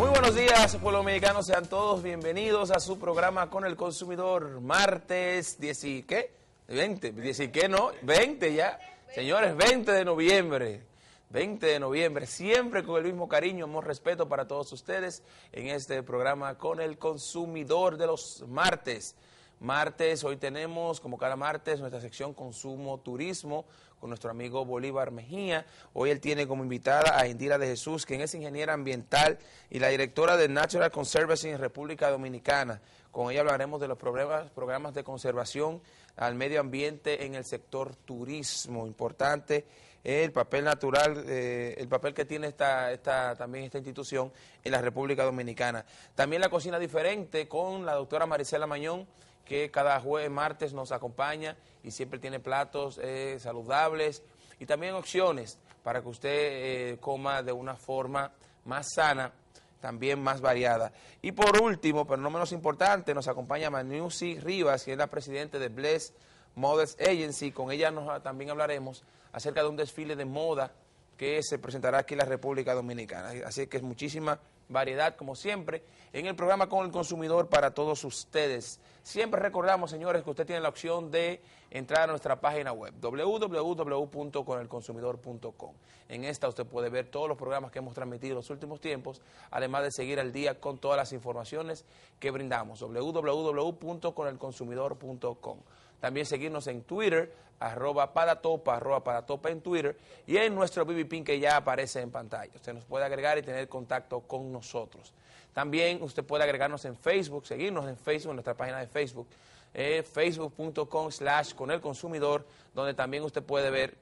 Muy buenos días, pueblo mexicano. Sean todos bienvenidos a su programa con el consumidor. Martes 10 y qué? 20, 10 y qué no, 20 ya. Señores, 20 de noviembre. 20 de noviembre, siempre con el mismo cariño, amor, respeto para todos ustedes en este programa con el consumidor de los martes martes. Hoy tenemos, como cada martes, nuestra sección Consumo Turismo con nuestro amigo Bolívar Mejía. Hoy él tiene como invitada a Indira de Jesús, quien es ingeniera ambiental y la directora de Natural Conservancy en República Dominicana. Con ella hablaremos de los problemas, programas de conservación al medio ambiente en el sector turismo. Importante el papel natural, eh, el papel que tiene esta, esta, también esta institución en la República Dominicana. También la cocina diferente con la doctora Maricela Mañón que cada jueves, martes nos acompaña y siempre tiene platos eh, saludables y también opciones para que usted eh, coma de una forma más sana, también más variada. Y por último, pero no menos importante, nos acompaña Manusi Rivas, que es la presidenta de Bless Models Agency. Con ella nos, ah, también hablaremos acerca de un desfile de moda que se presentará aquí en la República Dominicana. Así que es muchísima variedad, como siempre, en el programa con el consumidor para todos ustedes. Siempre recordamos, señores, que usted tiene la opción de entrar a nuestra página web, www.conelconsumidor.com. En esta usted puede ver todos los programas que hemos transmitido en los últimos tiempos, además de seguir al día con todas las informaciones que brindamos, www.conelconsumidor.com. También seguirnos en Twitter, arroba topa, arroba topa en Twitter y en nuestro BBPIN que ya aparece en pantalla. Usted nos puede agregar y tener contacto con nosotros. También usted puede agregarnos en Facebook, seguirnos en Facebook, en nuestra página de Facebook, eh, facebook.com slash con el consumidor, donde también usted puede ver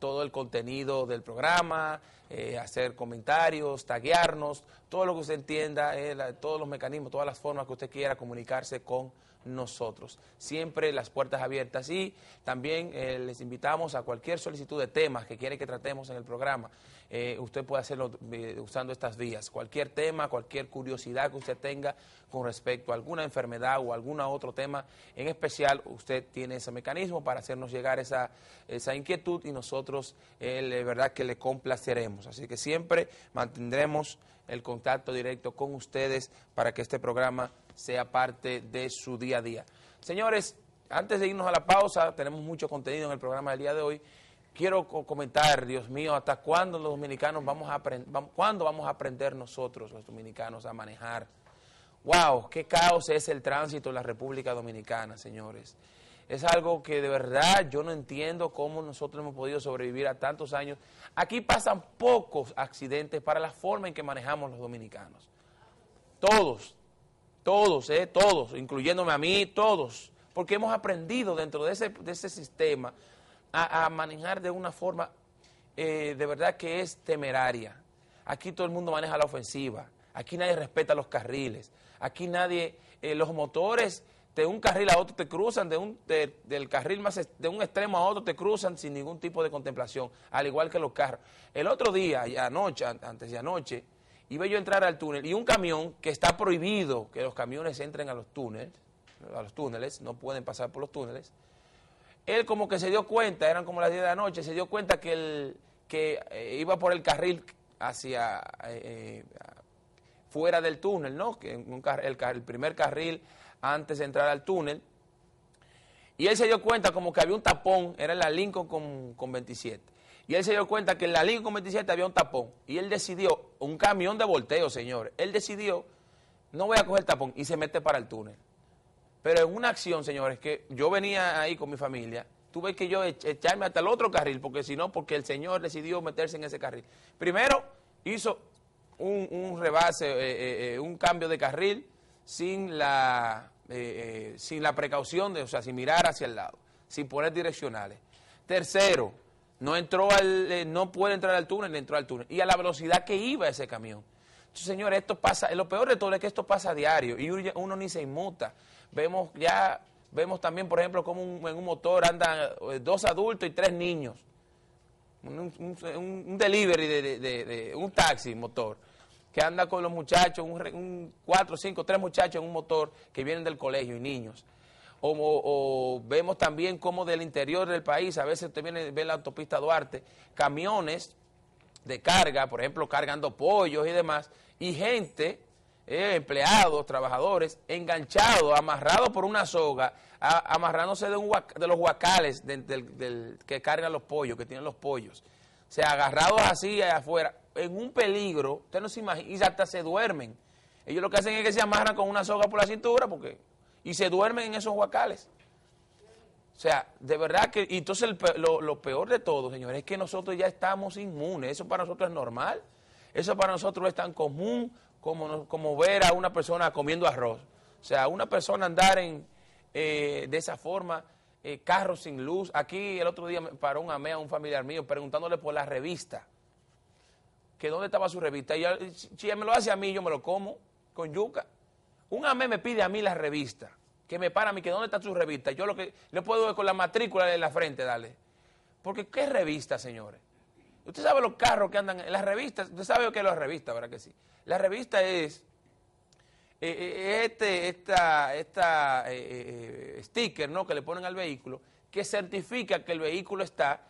todo el contenido del programa, eh, hacer comentarios, taguearnos, todo lo que usted entienda, eh, todos los mecanismos, todas las formas que usted quiera comunicarse con nosotros. Siempre las puertas abiertas y también eh, les invitamos a cualquier solicitud de temas que quiere que tratemos en el programa. usted puede hacerlo usando estas vías. Cualquier tema, cualquier curiosidad que usted tenga con respecto a alguna enfermedad o algún otro tema en especial, usted tiene ese mecanismo para hacernos llegar esa, esa inquietud y nosotros, de verdad, que le complaceremos. Así que siempre mantendremos el contacto directo con ustedes para que este programa sea parte de su día a día. Señores, antes de irnos a la pausa, tenemos mucho contenido en el programa del día de hoy. Quiero comentar, Dios mío, hasta cuándo los dominicanos vamos a aprender, cuándo vamos a aprender nosotros los dominicanos a manejar. Wow, qué caos es el tránsito en la República Dominicana, señores. Es algo que de verdad yo no entiendo cómo nosotros hemos podido sobrevivir a tantos años. Aquí pasan pocos accidentes para la forma en que manejamos los dominicanos. Todos, todos, eh, todos, incluyéndome a mí, todos. Porque hemos aprendido dentro de ese, sistema a, manejar de una forma eh, de verdad que es temeraria. Aquí todo el mundo maneja la ofensiva. Aquí nadie respeta los carriles. Aquí nadie, eh, los motores de un carril a otro te cruzan, de un, del carril más, de un extremo a otro te cruzan sin ningún tipo de contemplación, al igual que los carros. El otro día, anoche, antes de anoche, iba yo a entrar al túnel y un camión que está prohibido que los camiones entren a los túneles, a los túneles, no pueden pasar por los túneles, él como que se dio cuenta, eran como las 10 de la noche, se dio cuenta que, que eh, iba por el carril hacia, eh, eh, fuera del túnel, ¿no? Que el, primer carril antes de entrar al túnel. Y él se dio cuenta como que había un tapón, era la Lincoln con, con 27. Y él se dio cuenta que en la Lincoln con 27 había un tapón. Y él decidió, un camión de volteo, señores, él decidió, no voy a coger el tapón, y se mete para el túnel. Pero en una acción, señores, que yo venía ahí con mi familia, tuve que yo echarme hasta el otro carril, porque si no, porque el señor decidió meterse en ese carril. Primero, hizo un, rebase, eh, eh, eh, un cambio de carril sin la, sin la precaución, de, o sea, sin mirar hacia el lado, sin poner direccionales. Tercero, no entró al, no puede entrar al túnel, entró al túnel. Y a la velocidad que iba ese camión. Entonces, señores, esto pasa, lo peor de todo es que esto pasa a diario y uno ni se inmuta. Vemos ya, vemos también, por ejemplo, como en un motor andan dos adultos y tres niños. Un, delivery de, un taxi motor que anda con los muchachos, un, cuatro, cinco, tres muchachos en un motor que vienen del colegio y niños. O, vemos también como del interior del país, a veces usted viene, ve la autopista Duarte, camiones de carga, por ejemplo, cargando pollos y demás, y gente, eh, empleados, trabajadores, enganchados, amarrados por una soga, amarrándose de, los huacales que cargan los pollos, que tienen los pollos. O sea, agarrados así afuera, en un peligro, usted no se imagina, y hasta se duermen. Ellos lo que hacen es que se amarran con una soga por la cintura porque y se duermen en esos huacales. O sea, de verdad que, y entonces lo, peor de todo, señores, es que nosotros ya estamos inmunes. Eso para nosotros es normal. Eso para nosotros es tan común como, como ver a una persona comiendo arroz. O sea, una persona andar en, eh, de esa forma, eh, carro sin luz. Aquí el otro día me paró un a un familiar mío, preguntándole por la revista que dónde estaba su revista. Y si ella me lo hace a mí, yo me lo como con yuca. Un amén me pide a mí la revista, que me para a mí, que dónde está su revista. Yo lo que le puedo ver con la matrícula de la frente, dale. Porque, ¿qué revista, señores? Usted sabe los carros que andan, las revistas, usted sabe lo que es la revista, ¿verdad que sí? La revista es eh, eh, eh, este esta, esta sticker, ¿no? Que le ponen al vehículo, que certifica que el vehículo está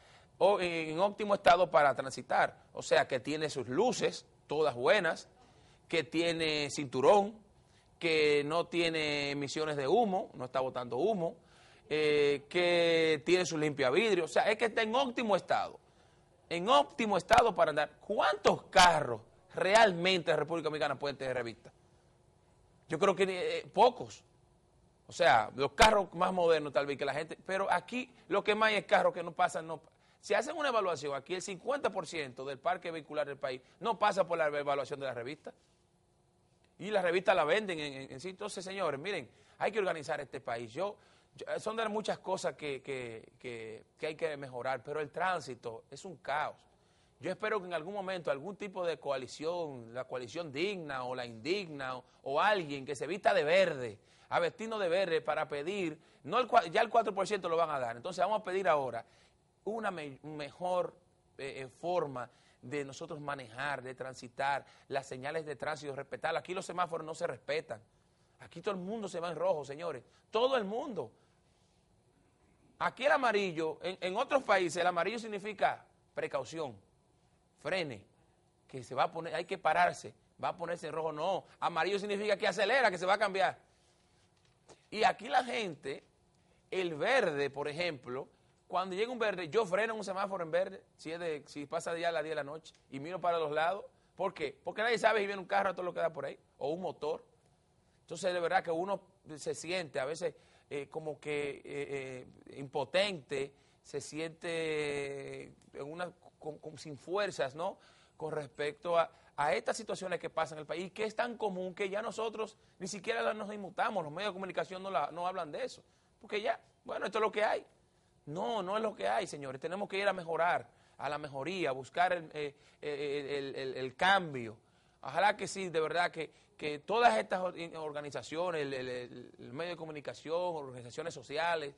en óptimo estado para transitar. O sea, que tiene sus luces, todas buenas, que tiene cinturón, que no tiene emisiones de humo, no está botando humo, eh, que tiene su limpiavidrio. O sea, es que está en óptimo estado. En óptimo estado para andar. ¿Cuántos carros realmente en República Dominicana pueden tener revista? Yo creo que eh, pocos. O sea, los carros más modernos tal vez que la gente, pero aquí lo que más hay es carros que no pasan, no, si hacen una evaluación aquí, el 50% del parque vehicular del país no pasa por la evaluación de la revista. Y la revista la venden en, sí. entonces, señores, miren, hay que organizar este país. Yo, son de muchas cosas que, hay que mejorar, pero el tránsito es un caos. Yo espero que en algún momento algún tipo de coalición, la coalición digna o la indigna, o, alguien que se vista de verde, a vestirnos de verde para pedir, no el, ya el 4% lo van a dar, entonces vamos a pedir ahora una mejor eh, eh, forma de nosotros manejar, de transitar, las señales de tránsito, respetar. Aquí los semáforos no se respetan. Aquí todo el mundo se va en rojo, señores. Todo el mundo. Aquí el amarillo, en, en otros países, el amarillo significa precaución, frene, que se va a poner, hay que pararse, va a ponerse en rojo. No, amarillo significa que acelera, que se va a cambiar. Y aquí la gente, el verde, por ejemplo, cuando llega un verde, yo freno un semáforo en verde, si, es de, si pasa ya a las 10 de la noche, y miro para los lados. ¿Por qué? Porque nadie sabe si viene un carro a todo lo que da por ahí, o un motor. Entonces, de verdad que uno se siente a veces eh, como que eh, eh, impotente, se siente en sin fuerzas, ¿no? Con respecto a, estas situaciones que pasan en el país, que es tan común que ya nosotros ni siquiera nos inmutamos, los medios de comunicación no, la, no hablan de eso, porque ya, bueno, esto es lo que hay. No, no es lo que hay, señores. Tenemos que ir a mejorar, a la mejoría, a buscar el, eh, eh, cambio. Ojalá que sí, de verdad, que, que todas estas organizaciones, el, medio de comunicación, organizaciones sociales,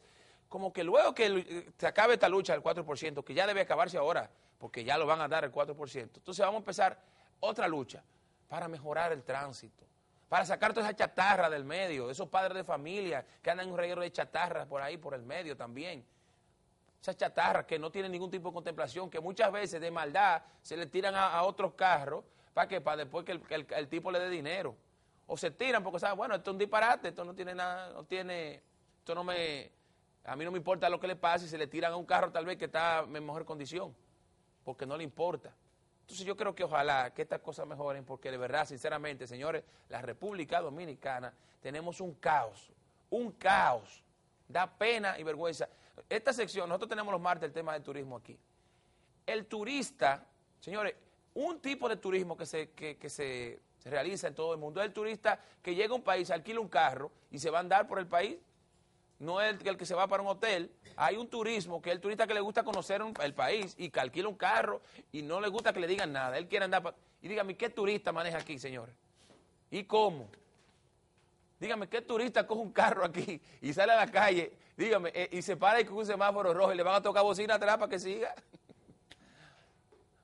como que luego que eh, se acabe esta lucha del 4%, que ya debe acabarse ahora, porque ya lo van a dar el 4%, entonces vamos a empezar otra lucha para mejorar el tránsito, para sacar toda esa chatarra del medio, esos padres de familia que andan en un reguero de chatarra por ahí, por el medio también. Esas chatarras que no tienen ningún tipo de contemplación, que muchas veces de maldad se le tiran a, otros carros para que para después que el, tipo le dé dinero. O se tiran porque saben, bueno, esto es un disparate, esto no tiene nada, no tiene, esto no me, a mí no me importa lo que le pase, se le tiran a un carro tal vez que está en mejor condición, porque no le importa. Entonces yo creo que ojalá que estas cosas mejoren, porque de verdad, sinceramente, señores, la República Dominicana tenemos un caos, un caos, da pena y vergüenza. Esta sección, nosotros tenemos los martes el tema del turismo aquí. El turista, señores, un tipo de turismo que se, se, realiza en todo el mundo es el turista que llega a un país, alquila un carro y se va a andar por el país no es el, que se va para un hotel. Hay un turismo que es el turista que le gusta conocer el país y que alquila un carro y no le gusta que le digan nada. Él quiere andar. y dígame, ¿qué turista maneja aquí, señores? ¿Y cómo? Dígame, ¿qué turista coge un carro aquí y sale a la calle Dígame, eh, y se para y con un semáforo rojo y le van a tocar bocina atrás para que siga.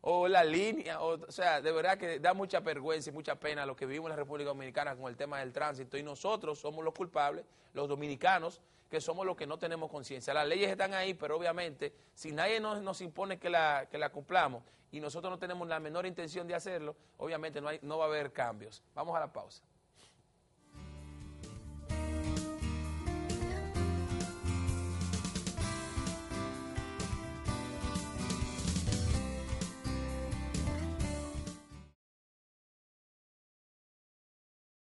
o la línea, o, sea, de verdad que da mucha vergüenza y mucha pena lo que vivimos en la República Dominicana con el tema del tránsito y nosotros somos los culpables, los dominicanos, que somos los que no tenemos conciencia. Las leyes están ahí, pero obviamente, si nadie nos, impone que la, que la cumplamos y nosotros no tenemos la menor intención de hacerlo, obviamente no, no va a haber cambios. Vamos a la pausa.